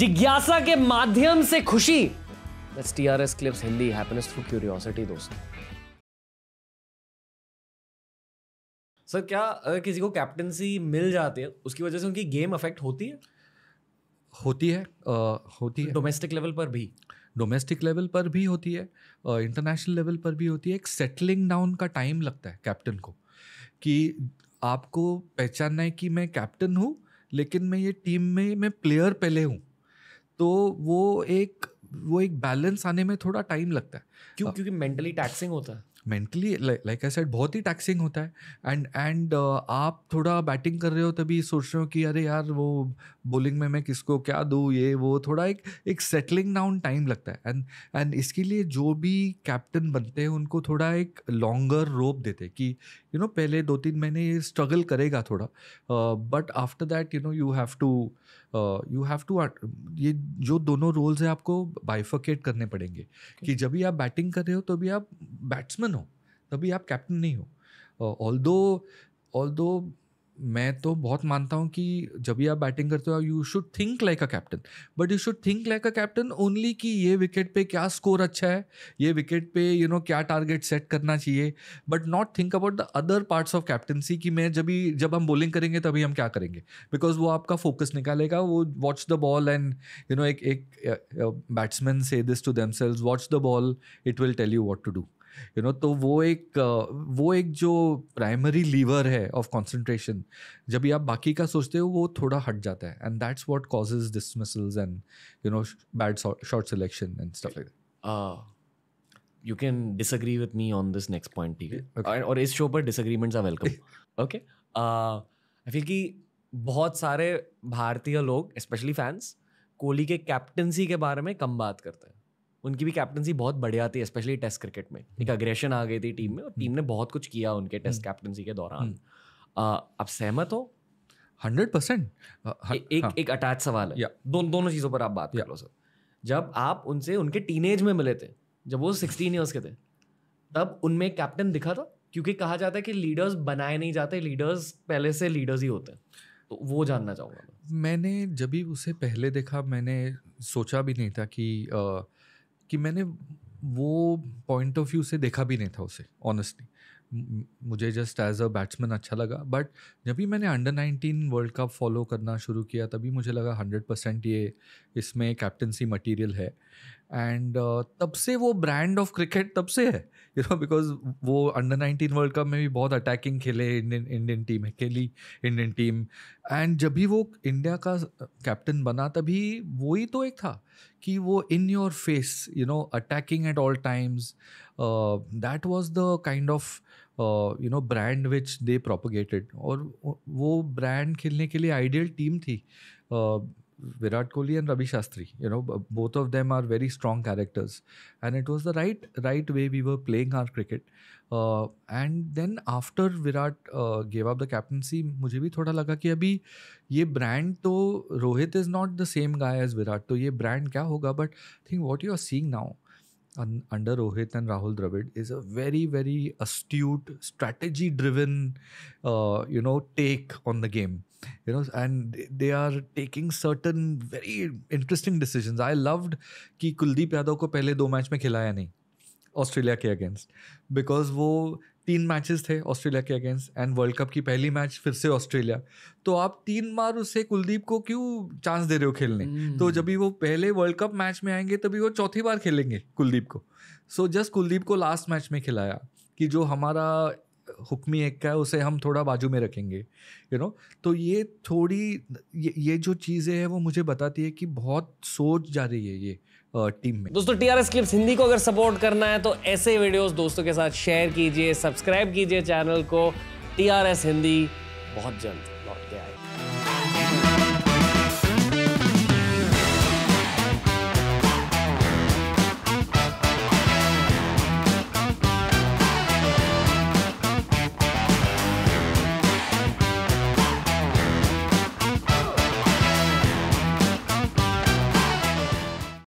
जिज्ञासा के माध्यम से खुशी That's TRS Clips Hindi Happiness Through Curiosity दोस्तों सर क्या अगर किसी को कैप्टनसी मिल जाती है उसकी वजह से उनकी गेम अफेक्ट होती है होती है आ, होती है डोमेस्टिक लेवल पर भी डोमेस्टिक लेवल पर भी होती है इंटरनेशनल लेवल पर भी होती है एक सेटलिंग डाउन का टाइम लगता है कैप्टन को कि आपको पहचानना है कि मैं कैप्टन हूँ लेकिन मैं ये टीम में मैं प्लेयर पहले हूँ तो वो एक वो एक बैलेंस आने में थोड़ा टाइम लगता है क्यों क्योंकि मेंटली टैक्सिंग होता है मेंटली लाइक आई सेड बहुत ही टैक्सिंग होता है एंड एंड uh, आप थोड़ा बैटिंग कर रहे हो तभी सोच रहे हो कि अरे यार वो बॉलिंग में मैं किसको क्या दूँ ये वो थोड़ा एक एक सेटलिंग डाउन टाइम लगता है एंड एंड इसके लिए जो भी कैप्टन बनते हैं उनको थोड़ा एक लॉन्गर रोप देते हैं कि यू you नो know, पहले दो तीन महीने ये स्ट्रगल करेगा थोड़ा but after that you know you have to you have to ये जो दोनों रोल्स हैं आपको बाइफकेट करने पड़ेंगे okay. कि जब भी आप बैटिंग कर रहे हो तो भी आप बैट्समैन तभी आप कैप्टन नहीं हो ऑल दो ऑल दो मैं तो बहुत मानता हूँ कि जब भी आप बैटिंग करते हो you should think like a captain but you should think like a captain only कि ये विकेट पे क्या स्कोर अच्छा है ये विकेट पे यू you नो know, क्या टारगेट सेट करना चाहिए but not think about the other parts of captaincy कि मैं जब भी जब हम बॉलिंग करेंगे तभी हम क्या करेंगे बिकॉज वो आपका फोकस निकालेगा वो watch the ball and you know एक एक बैट्समैन से this to them watch the ball it will tell you what to do you know तो वो एक वो एक जो प्राइमरी लीवर है ऑफ कॉन्सेंट्रेशन जब भी आप बाकी का सोचते हो वो थोड़ा हट जाता है and that's what causes dismissals and you know bad shot selection and stuff like you can disagree with me on this next point ठीक है और इस शो पर disagreements are welcome okay I feel कि बहुत सारे भारतीय लोग स्पेशली फैंस कोहली के कैप्टनसी के बारे में कम बात करते हैं उनकी भी कैप्टनसी बहुत बढ़िया थी स्पेशली टेस्ट क्रिकेट में एक अग्रेशन हम्म। आ गई थी टीम में और टीम हम्म। ने बहुत कुछ किया उनके टेस्ट हम्म। कैप्टनसी के दौरान आप सहमत हो हंड्रेड परसेंट एक हाँ। एक अटैच सवाल है दो, दोनों चीज़ों पर आप बात कर लो सर जब आप उनसे उनके टीन में मिले थे जब वो सिक्सटीन ईयर्स के थे तब उनमें कैप्टन दिखा था क्योंकि कहा जाता है कि लीडर्स बनाए नहीं जाते लीडर्स पहले से लीडर्स ही होते हैं तो वो जानना चाहूँगा मैंने जब भी उसे पहले देखा मैंने सोचा भी नहीं था कि आ, कि मैंने वो पॉइंट ऑफ व्यू से देखा भी नहीं था उसे ऑनेस्टली मुझे जस्ट एज अ बैट्समैन अच्छा लगा बट जब भी मैंने under nineteen world cup follow करना शुरू किया तभी मुझे लगा हंड्रेड परसेंट ये इसमें कैप्टनसी मटेरियल है एंड uh, तब से वो ब्रांड ऑफ क्रिकेट तब से है यू नो बिकॉज वो अंडर नाइनटीन वर्ल्ड कप में भी बहुत अटैकिंग खेले इंडियन इंडियन टीम है खेली इंडियन टीम एंड जब भी वो इंडिया का कैप्टन uh, बना तभी वो ही तो एक था कि वो in your face you know attacking at all times that was the kind of you know brand which they propagated और वो ब्रांड खेलने के लिए आइडियल टीम थी uh, Virat Kohli and Ravi Shastri. You know, both of them are very strong characters, and it was the right right way we were playing our cricket. Uh, and then after Virat uh, gave up the captaincy, मुझे भी थोड़ा लगा कि अभी ये brand तो Rohit is not the same guy as Virat, तो ये brand क्या होगा but think what you are seeing now un- under Rohit and Rahul Dravid is a very, very astute, strategy driven, uh, you know, take on the game. You know, and they are taking certain very interesting decisions. I loved कि Kuldeep Yadav को पहले दो match में खिलाया नहीं Australia के against because. तीन matches थे ऑस्ट्रेलिया के अगेंस्ट एंड वर्ल्ड कप की पहली मैच फिर से ऑस्ट्रेलिया तो आप तीन बार उसे कुलदीप को क्यों चांस दे रहे हो खेलने hmm. तो जब भी वो पहले वर्ल्ड कप मैच में आएंगे तभी वो चौथी बार खेलेंगे कुलदीप को सो so जस्ट कुलदीप को लास्ट मैच में खिलाया कि जो हमारा हुक्मी एक का है उसे हम थोड़ा बाजू में रखेंगे यू you नो know? तो ये थोड़ी ये, ये जो चीज़ें हैं वो मुझे बताती है कि बहुत सोच जा रही है ये टीम में दोस्तों टीआरएस क्लिप्स हिंदी को अगर सपोर्ट करना है तो ऐसे वीडियोस दोस्तों के साथ शेयर कीजिए सब्सक्राइब कीजिए चैनल को टीआरएस हिंदी बहुत जल्द